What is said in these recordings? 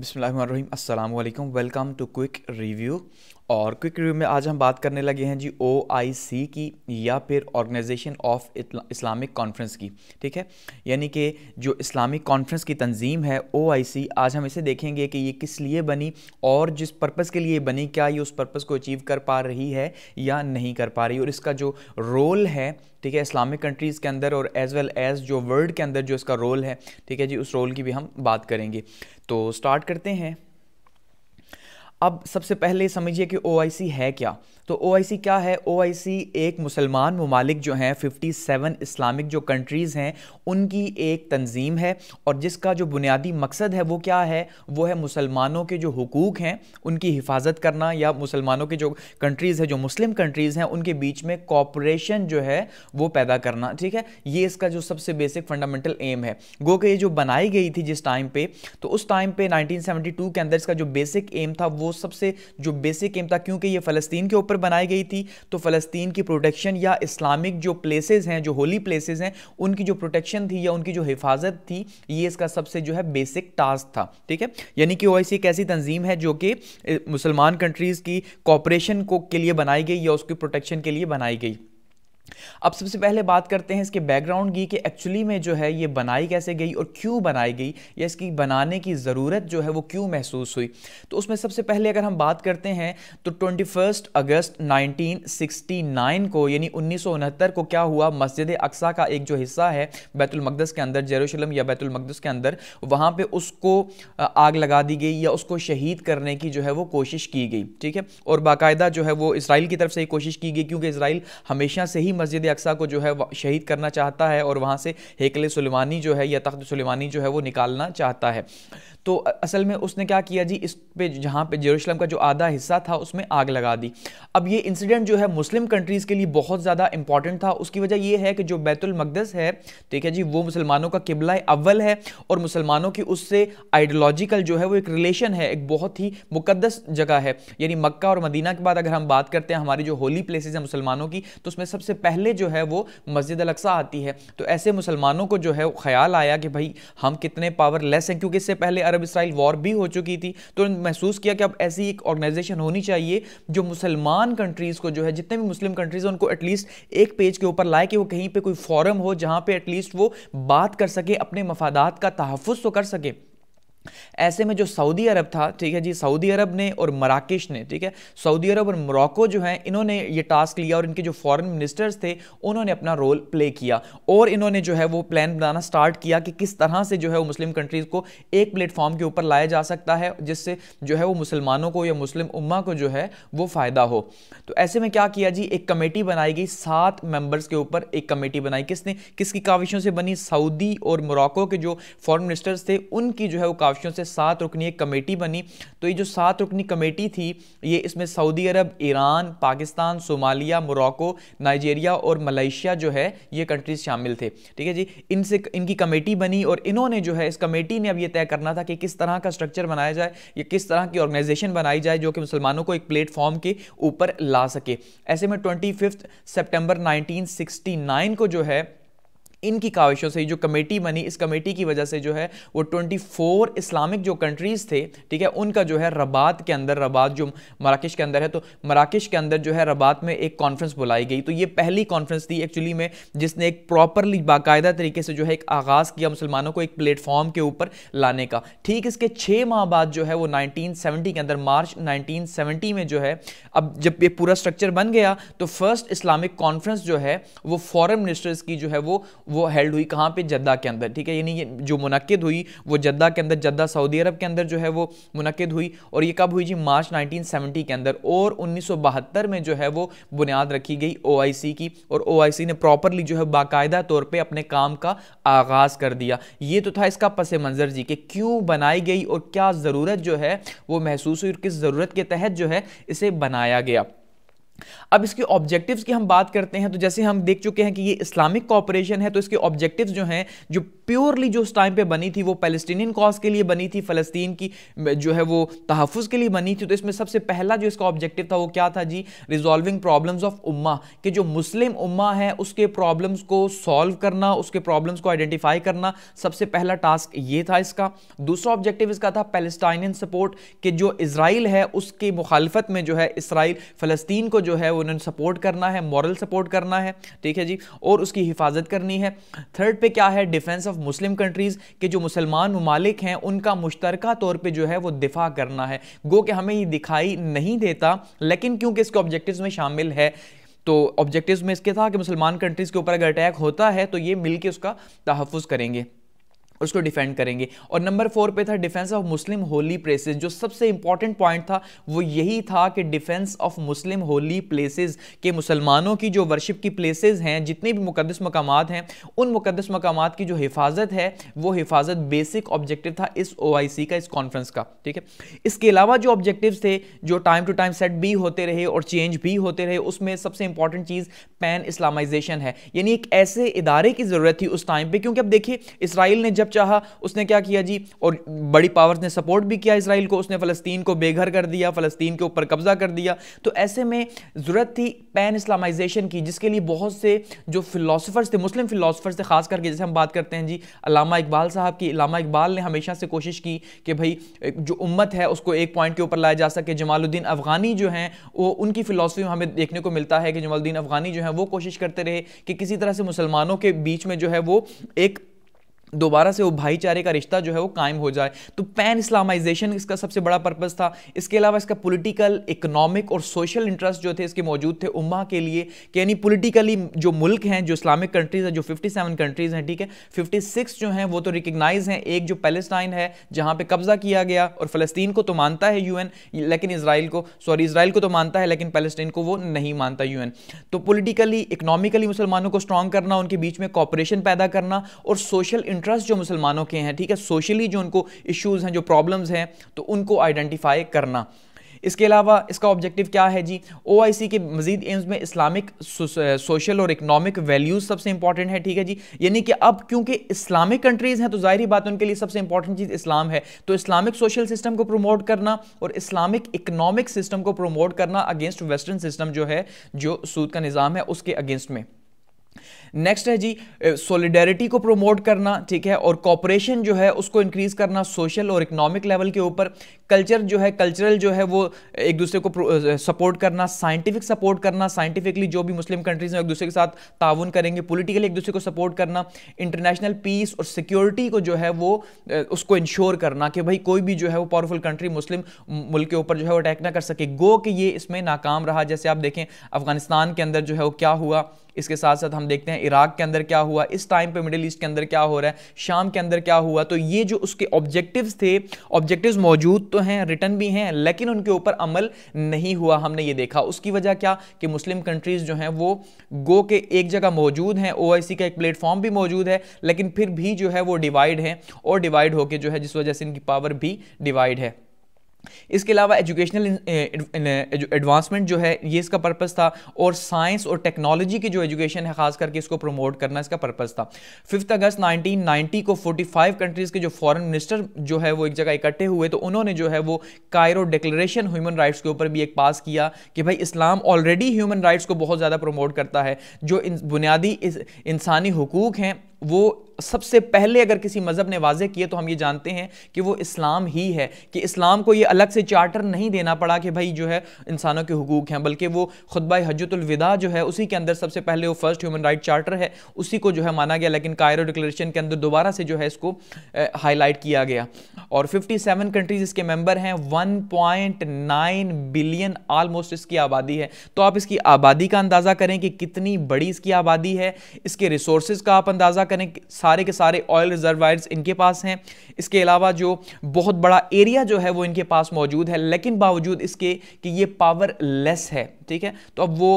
बिसमीम अल्लाम welcome to quick review और क्विक रिव्यू में आज हम बात करने लगे हैं जी ओ आई सी की या फिर ऑर्गेनाइजेशन ऑफ इस्लामिक कॉन्फ्रेंस की ठीक है यानी कि जो इस्लामिक कॉन्फ्रेंस की तंजीम है ओ आई सी आज हम इसे देखेंगे कि ये किस लिए बनी और जिस पर्पज़ के लिए बनी क्या ये उस पर्पज़ को अचीव कर पा रही है या नहीं कर पा रही और इसका जो रोल है ठीक है इस्लामिक कंट्रीज़ के अंदर और एज वेल एज़ जो वर्ल्ड के अंदर जो इसका रोल है ठीक है जी उस रोल की भी हम बात करेंगे तो स्टार्ट करते हैं अब सबसे पहले समझिए कि ओ है क्या तो ओ क्या है ओ एक मुसलमान ममालिक जो हैं 57 इस्लामिक जो कंट्रीज़ हैं उनकी एक तंजीम है और जिसका जो बुनियादी मकसद है वो क्या है वो है मुसलमानों के जो हकूक़ हैं उनकी हिफाजत करना या मुसलमानों के जो कंट्रीज़ हैं जो मुस्लिम कंट्रीज़ हैं उनके बीच में कॉपरेशन जो है वो पैदा करना ठीक है ये इसका जो सबसे बेसिक फंडामेंटल एम है गो के ये जो बनाई गई थी जिस टाइम पर तो उस टाइम पर नाइनटीन के अंदर इसका जो बेसिक एम था वो सबसे जो बेसिक एम था क्योंकि ये फ़लस्तीन के ऊपर में बनाई गई थी तो फ़लस्तीन की प्रोटेक्शन या इस्लामिक जो प्लेसेस हैं जो होली प्लेसेस हैं उनकी जो प्रोटेक्शन थी या उनकी जो हिफाजत थी ये इसका सबसे जो है बेसिक टास्क था ठीक है यानी कि ओ एक ऐसी तंजीम है जो कि मुसलमान कंट्रीज़ की कॉपरेशन को के लिए बनाई गई या उसकी प्रोटेक्शन के लिए बनाई गई अब सबसे पहले बात करते हैं इसके बैकग्राउंड की कि एक्चुअली में जो है ये बनाई कैसे गई और क्यों बनाई गई या इसकी बनाने की ज़रूरत जो है वो क्यों महसूस हुई तो उसमें सबसे पहले अगर हम बात करते हैं तो ट्वेंटी अगस्त 1969 को यानी उन्नीस को क्या हुआ मस्जिद अक्सा का एक जो हिस्सा है बैतुलमकदस के अंदर जेरोशलम या बैतुलमकदस के अंदर वहाँ पर उसको आग लगा दी गई या उसको शहीद करने की जो है वो कोशिश की गई ठीक है और बाकायदा जो है वो इसराइल की तरफ से ही कोशिश की गई क्योंकि इसराइल हमेशा से ही मस्जिद अक्सा को जो है शहीद करना चाहता है और वहाँ से हेकल सुलेमानी जो है या तख्त सुलेमानी जो है वो निकालना चाहता है तो असल में उसने क्या किया जी इस पे जहाँ पे जेरूशलम का जो आधा हिस्सा था उसमें आग लगा दी अब ये इंसिडेंट जो है मुस्लिम कंट्रीज़ के लिए बहुत ज़्यादा इंपॉर्टेंट था उसकी वजह ये है कि जो बैतुल मकदस है ठीक है जी वो मुसलमानों का किबला अव्वल है और मुसलमानों की उससे आइडियोलॉजिकल जो है वो एक रिलेशन है एक बहुत ही मुकदस जगह है यानी मक्का और मदीना के बाद अगर हम बात करते हैं हमारी जो होली प्लेसेज हैं मुसलमानों की तो उसमें सबसे पहले पहले जो है वो मस्जिद अलक्सा आती है तो ऐसे मुसलमानों को जो है ख्याल आया कि भाई हम कितने पावरलेस हैं क्योंकि इससे पहले अरब इसराइल वॉर भी हो चुकी थी तो महसूस किया कि अब ऐसी एक ऑर्गेनाइजेशन होनी चाहिए जो मुसलमान कंट्रीज़ को जो है जितने भी मुस्लिम कंट्रीज़ हैं उनको एटलीस्ट एक पेज के ऊपर लाए कि वो कहीं पर कोई फॉरम हो जहाँ पर एटलीस्ट वो बात कर सके अपने मफादात का तहफ़ तो कर सके ऐसे में जो सऊदी अरब था ठीक है जी सऊदी अरब ने और मराकेश ने ठीक है सऊदी अरब और मोरक्को जो है इन्होंने ये टास्क लिया और इनके जो फॉरेन मिनिस्टर्स थे उन्होंने अपना रोल प्ले किया और इन्होंने जो है वो प्लान बनाना स्टार्ट किया कि किस तरह से जो है वो मुस्लिम कंट्रीज़ को एक प्लेटफॉर्म के ऊपर लाया जा सकता है जिससे जो है वो मुसलमानों को या मुस्लिम उम्मा को जो है वो फ़ायदा हो तो ऐसे में क्या किया जी एक कमेटी बनाई गई सात मेम्बर्स के ऊपर एक कमेटी बनाई किसने किसकी काविशों से बनी सऊदी और मोरक्को के जो फॉरन मिनिस्टर्स थे उनकी जो है वो काफियों से सात रुकनी एक कमेटी बनी तो ये जो सात रुकनी कमेटी थी ये इसमें Saudi Arab Iran Pakistan Somalia Morocco Nigeria और मलेशिया जो है ये कंट्रीज शामिल थे ठीक है जी इनसे इनकी कमेटी बनी और इन्होंने जो है इस कमेटी ने अब ये तय करना था कि किस तरह का स्ट्रक्चर बनाया जाए या किस तरह की ऑर्गेनाइजेशन बनाई जाए जो कि मुसलमानों को एक प्लेटफॉर्म के ऊपर ला सके ऐसे में ट्वेंटी फिफ्थ सेप्टेम्बर नाइनटीन को जो है इनकी काविशों से जो कमेटी बनी इस कमेटी की वजह से जो है वो 24 इस्लामिक जो कंट्रीज़ थे ठीक है उनका जो है रबात के अंदर रबात जो मराकश के अंदर है तो मराकश के अंदर जो है रबात में एक कॉन्फ्रेंस बुलाई गई तो ये पहली कॉन्फ्रेंस थी एक्चुअली में जिसने एक प्रॉपरली बाकायदा तरीके से जो है एक आगाज़ किया मुसलमानों को एक प्लेटफॉर्म के ऊपर लाने का ठीक इसके छः माह बाद जो है वो सेवेंटी के अंदर मार्च सेवेंटी में जो है अब जब ये पूरा स्ट्रक्चर बन गया तो फर्स्ट इस्लामिक कॉन्फ्रेंस जो है वो फॉरन मिनिस्टर्स की जो है वो वो हेल्ड हुई कहाँ पे जद्दा के अंदर ठीक है यानी जो मुनद हुई वो जद्दा के अंदर जद्दा सऊदी अरब के अंदर जो है वो मुनद हुई और ये कब हुई जी मार्च 1970 के अंदर और 1972 में जो है वो बुनियाद रखी गई ओआईसी की और ओआईसी ने प्रॉपरली जो है बाकायदा तौर पे अपने काम का आगाज़ कर दिया ये तो था इसका पस मंज़र जी कि क्यों बनाई गई और क्या ज़रूरत जो है वो महसूस हुई और किस ज़रूरत के तहत जो है इसे बनाया गया अब इसके ऑब्जेक्टिव्स की हम बात करते हैं तो जैसे हम देख चुके हैं कि ये इस्लामिक कॉपरेशन है तो इसके ऑब्जेक्टिव्स जो हैं जो प्योरली जो उस टाइम पे बनी थी वो पैलेस्टीनियन कॉज के लिए बनी थी फ़लस्तीन की जो है वो तहफ़ के लिए बनी थी तो इसमें सबसे पहला जो इसका ऑब्जेक्टिव था वो क्या था जी रिजॉल्विंग प्रॉब्लम्स ऑफ उम्मा कि जो मुस्लिम उम्मा है उसके प्रॉब्लम्स को सॉल्व करना उसके प्रॉब्लम्स को आइडेंटिफाई करना सबसे पहला टास्क ये था इसका दूसरा ऑब्जेक्टिव इसका था पैलेस्टाइनियन सपोर्ट कि जो इसराइल है उसकी मुखालफत में जो है इसराइल फ़लस्तीन को जो जो है वो उन्होंने सपोर्ट करना है मॉरल सपोर्ट करना है ठीक है जी और उसकी हिफाजत करनी है थर्ड पे क्या है डिफेंस ऑफ मुस्लिम कंट्रीज़ के जो मुसलमान ममालिक हैं उनका मुश्तरक तौर पर जो है वो दिफा करना है गो कि हमें ये दिखाई नहीं देता लेकिन क्योंकि इसके ऑब्जेक्टिव में शामिल है तो ऑब्जेक्टिव में इसके था कि मुसलमान कंट्रीज़ के ऊपर अगर अटैक होता है तो ये मिलके उसका तहफ़ करेंगे उसको डिफेंड करेंगे और नंबर फोर पे था defence of Muslim holy places जो सबसे इंपॉर्टेंट पॉइंट था वो यही था कि defence of Muslim holy places के मुसलमानों की जो वर्शिप की प्लेसेस हैं जितने भी मुकदस मकाम हैं उन मुकदस मकाम की जो हिफाजत है वो हिफाजत बेसिक ऑब्जेक्टिव था इस ओ का इस कॉन्फ्रेंस का ठीक है इसके अलावा जो ऑब्जेक्टिव थे जो टाइम टू टाइम सेट भी होते रहे और चेंज भी होते रहे उसमें सबसे इंपॉर्टेंट चीज़ पैन इस्लामाइजेशन है यानी एक ऐसे इदारे की ज़रूरत थी उस टाइम पर क्योंकि अब देखिए इसराइल ने जब चाहा उसने क्या किया जी और बड़ी पावर्स ने सपोर्ट भी किया इसराइल को उसने फ़लस्तीन को बेघर कर दिया फ़लस्तीन के ऊपर कब्जा कर दिया तो ऐसे में ज़रूरत थी पैन इस्लामाइजेशन की जिसके लिए बहुत से जो फिलासफ़र्स थे मुस्लिम फिलासफ़र्स थे खास करके जैसे हम बात करते हैं जी अलामा इकबाल साहब की अलामा इकबाल ने हमेशा से कोशिश की कि भाई जो उम्मत है उसको एक पॉइंट के ऊपर लाया जा सके जमालुद्दीन अफगानी जो हैं वो उनकी फ़िलासफ़ी में हमें देखने को मिलता है कि जमालुद्दीन अफगानी जो है वो कोशिश करते रहे कि किसी तरह से मुसलमानों के बीच में जो है वो एक दोबारा से वो भाईचारे का रिश्ता जो है वो कायम हो जाए तो पैन इस्लामाइजेशन इसका सबसे बड़ा पर्पज़ था इसके अलावा इसका पॉलिटिकल इकोनॉमिक और सोशल इंटरेस्ट जो थे इसके मौजूद थे उम्मा के लिए कि यानी पॉलिटिकली जो मुल्क हैं जो इस्लामिक कंट्रीज़ हैं जो 57 कंट्रीज़ हैं ठीक है 56 जो हैं वो तो रिकगनाइज हैं एक जो पैलेस्टाइन है जहाँ पर कब्ज़ा किया गया और फ़लस्तीन को तो मानता है यू लेकिन इसराइल को सॉरी इसराइल को तो मानता है लेकिन पैलेस्टाइन को वो नहीं मानता यू तो पोलिटिकली इकनॉमिकली मुसलमानों को स्ट्रॉन्ग करना उनके बीच में कॉपरेशन पैदा करना और सोशल इंटरेस्ट जो मुसलमानों के हैं ठीक है सोशली जो उनको इश्यूज़ हैं जो प्रॉब्लम्स हैं तो उनको आइडेंटिफाई करना इसके अलावा इसका ऑब्जेक्टिव क्या है जी ओ के मजीद एम्स में इस्लामिक सोशल और इकनॉमिक वैल्यूज़ सबसे इंपॉर्टेंट है ठीक है जी यानी कि अब क्योंकि इस्लामिक कंट्रीज़ हैं तो जाहिर बात उनके लिए सबसे इंपॉर्टेंट चीज़ इस्लाम है तो इस्लामिक सोशल सिस्टम को प्रमोट करना और इस्लामिक इकनॉमिक सिस्टम को प्रमोट करना अगेंस्ट वेस्टर्न सिस्टम जो है जो सूद का निज़ाम है उसके अगेंस्ट में नेक्स्ट है जी सोलिडेरिटी को प्रोमोट करना ठीक है और कॉपरेशन जो है उसको इंक्रीज करना सोशल और इकोनॉमिक लेवल के ऊपर कल्चर जो है कल्चरल जो है वो एक दूसरे को सपोर्ट करना साइंटिफिक सपोर्ट करना साइंटिफिकली जो भी मुस्लिम कंट्रीज हैं एक दूसरे के साथ ताउन करेंगे पोलिटिकली एक दूसरे को सपोर्ट करना इंटरनेशनल पीस और सिक्योरिटी को जो है वो उसको इंश्योर करना कि भाई कोई भी जो है वो पावरफुल कंट्री मुस्लिम मुल्क के ऊपर जो है वो अटैक ना कर सके गो कि ये इसमें नाकाम रहा जैसे आप देखें अफगानिस्तान के अंदर जो है वो क्या हुआ इसके साथ साथ हम देखते हैं हैं इराक के अंदर क्या हुआ इस टाइम पे मिडिल ईस्ट के अंदर क्या हो रहा है शाम के अंदर क्या हुआ तो ये जो उसके ऑब्जेक्टिव्स थे ऑब्जेक्टिव्स मौजूद तो हैं रिटर्न भी हैं लेकिन उनके ऊपर अमल नहीं हुआ हमने ये देखा उसकी वजह क्या कि मुस्लिम कंट्रीज़ जो हैं वो गो के एक जगह मौजूद हैं ओ का एक प्लेटफॉर्म भी मौजूद है लेकिन फिर भी जो है वो डिवाइड है और डिवाइड होकर जो है जिस वजह से इनकी पावर भी डिवाइड है इसके अलावा एजुकेशनल एडवांसमेंट जो है ये इसका पर्पस था और साइंस और टेक्नोलॉजी की जो एजुकेशन है खास करके इसको प्रमोट करना इसका पर्पस था फिफ्थ अगस्त 1990 को 45 कंट्रीज़ के जो फॉरेन मिनिस्टर जो है वो एक जगह इकट्ठे हुए तो उन्होंने जो है वो कायरो डिक्लेरेशन ह्यूमन राइट्स के ऊपर भी एक पास किया कि भाई इस्लाम ऑलरेडी ह्यूमन राइट्स को बहुत ज़्यादा प्रमोट करता है जो बुनियादी इंसानी हकूक़ हैं वो सबसे पहले अगर किसी मज़हब ने वाजे किए तो हम ये जानते हैं कि वो इस्लाम ही है कि इस्लाम को ये अलग से चार्टर नहीं देना पड़ा कि भाई जो है इंसानों के हकूक़ हैं बल्कि वो खुतबा हजतुलविदा जो है उसी के अंदर सबसे पहले वो फर्स्ट ह्यूमन राइट चार्टर है उसी को जो है माना गया लेकिन कायरो डिक्लेशन के अंदर दोबारा से जो है इसको हाईलाइट किया गया और सेवन कंट्रीज इसके मेम्बर हैं नाइन बिलियन आलमोस्ट इसकी आबादी है तो आप इसकी आबादी का अंदाज़ा करें कि कितनी बड़ी इसकी आबादी है इसके रिसोर्स का आप अंदाज़ा करें सारे के सारे ऑयल रिजर्वायर्स इनके पास हैं इसके अलावा जो बहुत बड़ा एरिया जो है वो इनके पास मौजूद है लेकिन बावजूद इसके कि ये पावर लेस है ठीक है तो अब वो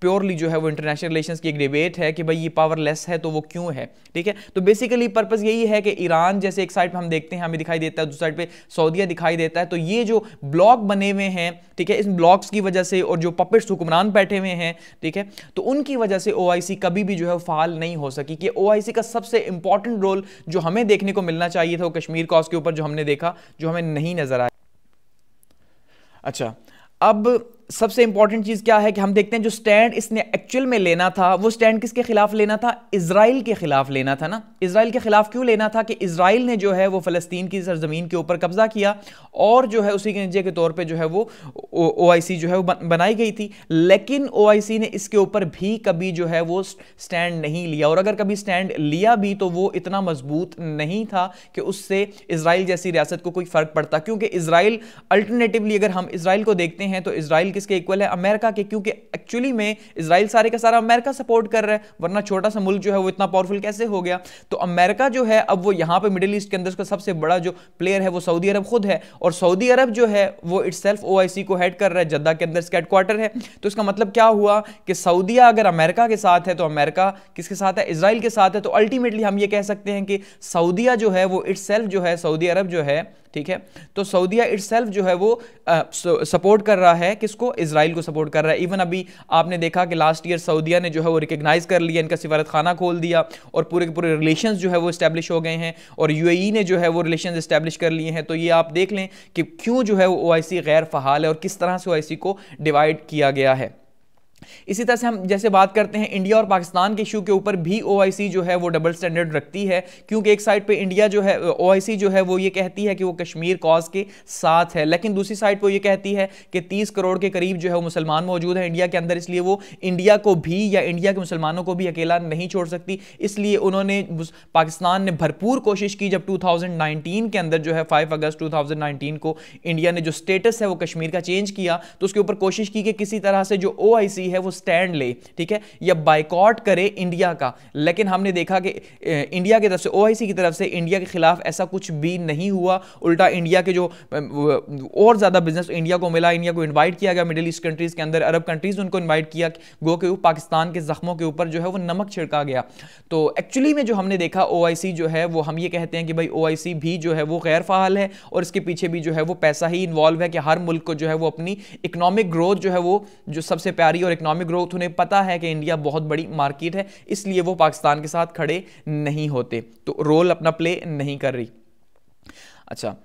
प्योरली जो है वो इंटरनेशनल रिलेशंस की एक डिबेट है कि भाई ये पावरलेस है तो वो क्यों है ठीक है तो बेसिकली पर्पज़ यही है कि ईरान जैसे एक साइड पे हम देखते हैं हमें दिखाई देता है दूसरी साइड पे सऊदिया दिखाई देता है तो ये जो ब्लॉक बने हुए हैं ठीक है इन ब्लॉक्स की वजह से और जो पपिट्स हुक्मरान बैठे हुए हैं ठीक है तो उनकी वजह से ओ कभी भी जो है फाल नहीं हो सकी कि ओ का सबसे इंपॉर्टेंट रोल जो हमें देखने को मिलना चाहिए था वो कश्मीर कॉज के ऊपर जो हमने देखा जो हमें नहीं नजर आया अच्छा अब सबसे इंपॉर्टेंट चीज क्या है कि हम देखते हैं जो स्टैंड इसने एक्चुअल में लेना था वो स्टैंड किसके खिलाफ लेना था इसराइल के खिलाफ लेना था ना इसराइल के खिलाफ क्यों लेना था कि इसराइल ने जो है वो फलस्तीन की सरजमीन के ऊपर कब्जा किया और जो है उसी के नतीजे के तौर पर जो है वो ओ जो है वो बनाई गई थी लेकिन ओ ने इसके ऊपर भी कभी जो है वो स्टैंड नहीं लिया और अगर कभी स्टैंड लिया भी तो वो इतना मजबूत नहीं था कि उससे इसराइल जैसी रियासत को कोई फर्क पड़ता क्योंकि इसराइल अल्टरनेटिवली अगर हम इसराइल को देखते हैं तो इसराइल किसके इक्वल है अमेरिका के क्योंकि एक्चुअली में इसराइल सारे का सारा अमेरिका सपोर्ट कर रहा है वरना छोटा सा मुल्क जो है वो इतना पावरफुल कैसे हो गया तो अमेरिका जो है अब वो यहाँ पर मिडिल ईस्ट के अंदर उसका सबसे बड़ा जो प्लेयर है वो सऊदी अरब खुद है और सऊदी अरब जो है वो इट सेल्फ को हेड कर रहा है जद्दा के अंदर इसका हेडक्वार्टर है तो इसका मतलब क्या हुआ कि सऊदिया अगर अमेरिका के साथ है तो अमेरिका किसके साथ है इसराइल के साथ है तो अल्टीमेटली हम ये कह सकते हैं कि सऊदिया जो है वो इट जो है सऊदी अरब जो है ठीक है तो सऊदीया इट जो है वो सपोर्ट कर रहा है किसको इसराइल को सपोर्ट कर रहा है इवन अभी आपने देखा कि लास्ट ईयर सऊदीया ने जो है वो रिकग्नाइज़ कर लिया इनका सिफारत खाना खोल दिया और पूरे के पूरे रिलेशन जो है वो इस्टेब्लिश हो गए हैं और यू e ने जो है वो रिलेशन इस्टेब्लिश कर लिए हैं तो ये आप देख लें कि क्यों जो है वो ओ गैर फ़हाल है और किस तरह से ओ को डिवाइड किया गया है इसी तरह से हम जैसे बात करते हैं इंडिया और पाकिस्तान के इशू के ऊपर भी ओआईसी जो है वो डबल स्टैंडर्ड रखती है क्योंकि एक साइड पे इंडिया जो है ओआईसी जो है वो ये कहती है कि वो कश्मीर कॉज के साथ है लेकिन दूसरी साइड पर ये कहती है कि तीस करोड़ के करीब जो है वो मुसलमान मौजूद है इंडिया के अंदर इसलिए वो इंडिया को भी या इंडिया के मुसलमानों को भी अकेला नहीं छोड़ सकती इसलिए उन्होंने पाकिस्तान ने भरपूर कोशिश की जब टू के अंदर जो है फाइव अगस्त टू को इंडिया ने जो स्टेटस है वो कश्मीर का चेंज किया तो उसके ऊपर कोशिश की कि किसी तरह से जो ओ ली है वो स्टैंड ले ठीक है या बाइकआउट करे इंडिया का लेकिन हमने देखा कि इंडिया की तरफ से ओ की तरफ से इंडिया के खिलाफ ऐसा कुछ भी नहीं हुआ उल्टा इंडिया के जो और ज़्यादा बिजनेस इंडिया को मिला इंडिया को इन्वाइट किया गया मिडिल ईस्ट कंट्रीज़ के अंदर अरब कंट्रीज़ उनको इन्वाइट किया गो के पाकिस्तान के ज़ख्मों के ऊपर जो है वो नमक छिड़का गया तो एक्चुअली में जो हमने देखा ओ जो है वो हम ये कहते हैं कि भाई ओ भी जो है वो गैर फहाल है और इसके पीछे भी जो है वो पैसा ही इन्वॉल्व है कि हर मुल्क को जो है वो अपनी इकोनॉमिक ग्रोथ जो है वो जो सबसे प्यारी और इकोनॉमिक ग्रोथ उन्हें पता है कि इंडिया बहुत बड़ी मार्केट है इसलिए वो पाकिस्तान के साथ खड़े नहीं होते तो रोल अपना प्ले नहीं कर रही अच्छा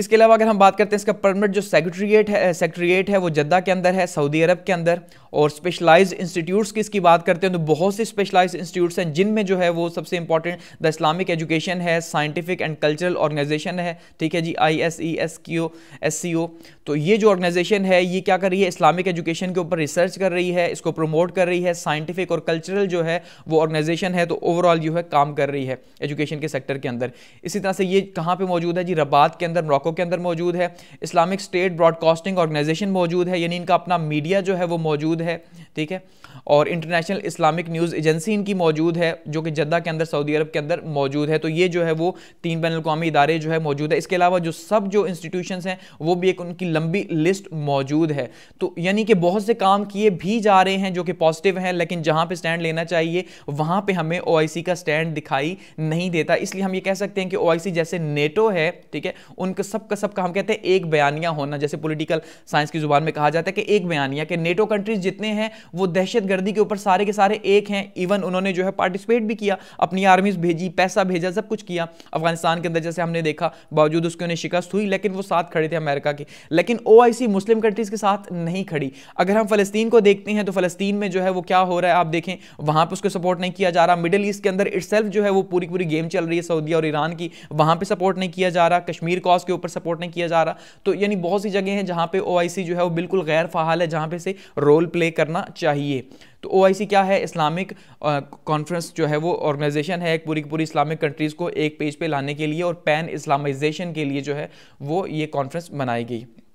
इसके अलावा अगर हम बात करते हैं इसका परमिट जो सेक्रेटरीट है सेक्रेटरीट है वो जद्दा के अंदर है सऊदी अरब के अंदर और स्पेशलाइज इंस्टीट्यूट्स की इसकी बात करते हैं तो बहुत से स्पेशलाइज इंस्टीट्यूट्स हैं जिनमें जो है वो सबसे इंपॉर्टेंट द इस्लामिक एजुकेशन है साइंटिफिक एंड कल्चरल ऑर्गेनाइजेशन है ठीक है G I S E S Q S C O तो ये जो ऑर्गेनाइजेशन है ये क्या कर रही है इस्लामिक एजुकेशन के ऊपर रिसर्च कर रही है इसको प्रमोट कर रही है साइंटिफिक और कल्चरल जो है वो ऑर्गेनाइजेशन है तो ओवरऑल जो है काम कर रही है एजुकेशन के सेक्टर के अंदर इसी तरह से ये कहाँ पर मौजूद है जी रबात के अंदर मोरक्को के अंदर मौजूद है इस्लामिक स्टेट ब्रॉडकास्टिंग ऑर्गेनाइजेशन मौजूद है यानी इनका अपना मीडिया जो है वो मौजूद मौजूद है ठीक है और इंटरनेशनल इस्लामिक न्यूज़ एजेंसी इनकी मौजूद है जो कि जद्दा के अंदर सऊदी अरब के अंदर मौजूद है तो ये जो है वो तीन बैन अवी इदारे जो है मौजूद है इसके अलावा जो सब जो इंस्टीट्यूशन हैं वो भी एक उनकी लंबी लिस्ट मौजूद है तो यानी कि बहुत से काम किए भी जा रहे हैं जो कि पॉजिटिव हैं लेकिन जहाँ पर स्टैंड लेना चाहिए वहाँ पर हमें ओ का स्टैंड दिखाई नहीं देता इसलिए हम ये कह सकते हैं कि ओ जैसे नेटो है ठीक है उनका सबका सबका हम कहते हैं एक बयानिया होना जैसे पोलिटिकल साइंस की जुबान में कहा जाता है कि एक बयानिया कि नेटो कंट्रीज जितने हैं वो दहशतगर्दी के ऊपर सारे के सारे एक हैं इवन उन्होंने जो है पार्टिसिपेट भी किया अपनी आर्मीज भेजी पैसा भेजा सब कुछ किया अफगानिस्तान के अंदर जैसे हमने देखा बावजूद उसके उन्हें शिकस्त हुई लेकिन वो साथ खड़े थे अमेरिका के लेकिन ओ मुस्लिम कंट्रीज के साथ नहीं खड़ी अगर हम फलस्तीन को देखते हैं तो फलस्तीन में जो है वो क्या हो रहा है आप देखें वहां पर उसको सपोर्ट नहीं किया जा रहा मिडिल ईस्ट के अंदर इट जो है वो पूरी पूरी गेम चल रही है सऊदी और ईरान की वहां पर सपोर्ट नहीं किया जा रहा कश्मीर कॉज के ऊपर सपोर्ट नहीं किया जा रहा तो यानी बहुत सी जगह है जहां पर ओ जो है वो बिल्कुल गैर फहाल है जहां पर से रोल प्ले करना चाहिए तो ओ क्या है इस्लामिक कॉन्फ्रेंस जो है वो ऑर्गेनाइजेशन है एक पूरी की पूरी इस्लामिक कंट्रीज़ को एक पेज पे लाने के लिए और पैन इस्लामाइजेशन के लिए जो है वो ये कॉन्फ्रेंस बनाई गई